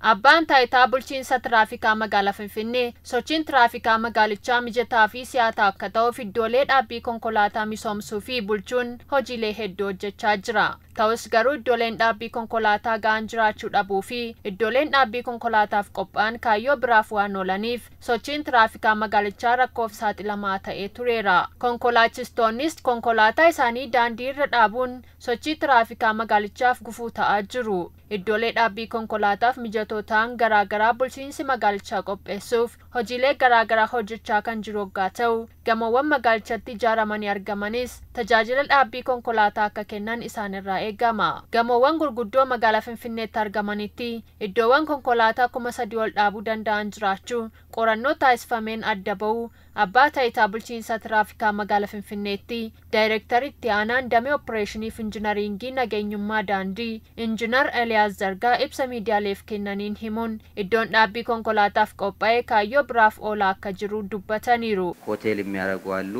Abbaan taayitaa bulchiinsa tiraafikaa magaalaa Finfinnee sochiin tiraafikaa magaalichaa mijataa fi si'ataa akka ta'uuf iddoolee dhaabbii konkolaataa misoomsuu fi bulchuun hojiilee hedduu hojjechaa jira. Ta'us garuu iddooleen dhaabbii konkolaataa ga'an jiraachuu dhabuu fi iddooleen dhaabbii konkolaataaf qophaa'an kaayyoo biraaf waan oolaniif sochiin tiraafikaa magaalichaa rakkoof saaxilamaa ta'ee tureera. Konkolaachistoonnis konkolaataa isaanii daandii irra dhaabuun sochii tiraafikaa magaalichaaf gufuu ta'aa jiru. Iddoolee dhaabbii konkolaataaf mijatu to'attotaan garaagaraa bulchiinsi magaalichaa qopheessuuf hojiilee garaagaraa hojjechaa kan jiru hoggaa ta'u gamoowwan magaalichatti ijaaramanii argamanis tajaajila dhaabbii konkolaataa akka kennan isaanirraa eegama gamoowwan gurguddoo magaalaa finfinneetti argamanitti iddoowwan konkolaataa kuma sadii ol dhaabuu danda'an jiraachuu qorannoo taasifameen adda ba'uu abbaa taayitaa bulchiinsa tiraafikaa magaalaa finfinneetti daayireektarii aanaan damee fi injinariingii nageenyummaa daandii injinar eliyaas zargaa ibsa miidiyaaleef kennan isaaniin himuun iddoon dhaabbii konkolaataaf qophaa'e kaayyoo biraaf oolaa akka jiru dubbataniiru. Hoteel የሚያደርጉ አሉ፣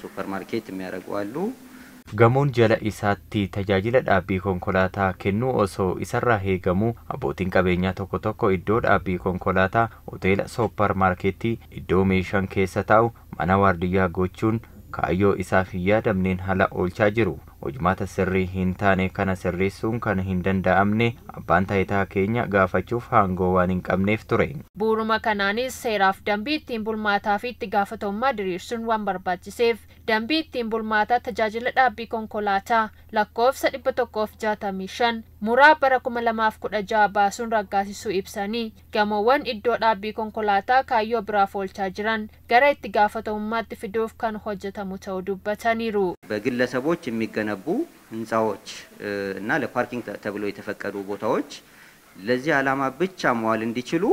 ሱፐርማርኬት የሚያደርጉ alluu. Gamoon jala isaatti tajaajila dhaabbii konkolaataa kennuu osoo isarraa heegamuu abbootiin qabeenyaa tokko tokko iddoo dhaabbii konkolaataa hoteela suupparmaarkeetii iddoo meeshaan keessa ta'u mana waardiyyaa gochuun kaayyoo isaaf yaadamneen hala oolchaa jiru. hojimaata sirrii hin taane kana sirrisuun kan hin danda'amne abbaan taayitaa keenya gaafachuuf haangoo waan hin qabneef ture. Buuruma kanaanis seeraaf dambii ittiin bulmaataa fi itti gaafatamummaa diriirsuun waan barbaachiseef Dambii ittiin bulmaataa tajaajila dhaabbii konkolaataa lakkoofsa 165 muraa bara 2016 baasuun raggaasisuu ibsanii gamoowwan iddoo dhaabbii konkolaataa kaayyoo biraaf oolchaa jiran gara itti gaafatamummaatti fiduuf kan hojjetamu ta'uu dubbataniiru። በግለሰቦች የሚገነቡ ህንፃዎች እና ለፓርኪንግ ተብሎ የተፈቀዱ ቦታዎች ለዚህ ዓላማ ብቻ መዋል እንዲችሉ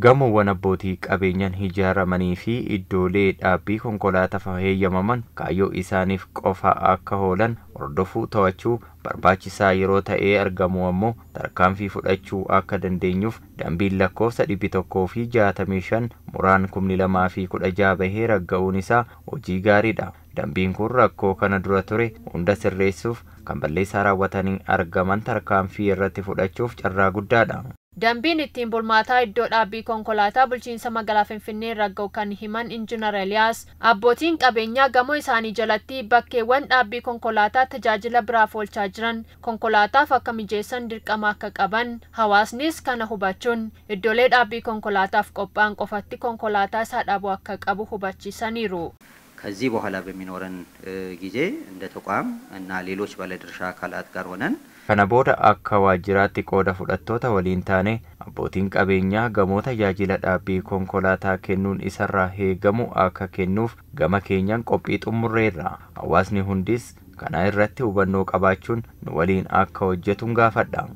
Gamoowwan abbootii qabeenyaan ijaaramanii fi iddoolee dhaabbii konkolaataa heeyyamaman kaayyoo isaaniif qofa akka hoolan hordofuu to'achuu barbaachisaa yeroo ta'ee argamu ammoo tarkaanfii fudhachuu akka dandeenyuuf dambiin lakkoofsa dhibbi tokkoo fi jaatamii shan muraan kumni lamaa fi kudha ja'a bahee ragga'uun isaa hojii gaariidha. Dambiin kun rakkoo kana dura ture hunda sirreessuuf kan balleessaa raawwatanii argaman tarkaanfii irratti fudhachuuf carraa guddaadha. Dambiin ittiin bulmaataa iddoo dhaabbii konkolaataa bulchiinsa magaalaa Finfinnee ragga'u kan himan injinar Eliyaas abbootiin qabeenyaa gamoo isaanii jalatti bakkeewwan dhaabbii konkolaataa tajaajila biraaf oolchaa jiran konkolaataaf akka mijeessan dirqama akka qaban hawaasnis kana hubachuun iddoolee dhaabbii konkolaataaf qophaa'an qofatti konkolaataa isaa dhaabu akka qabu hubachiisaniiru. kana booda akka waajjiraatti qooda fudhattoota waliin taane abbootiin qabeenyaa gamoota jaajila dhaabbii konkolaataa kennuun isarraa heegamu akka kennuuf gama keenyaan qophii xumurreerra hawaasni hundis kana irratti hubannoo qabaachuun nu waliin akka hojjetuun gaafadha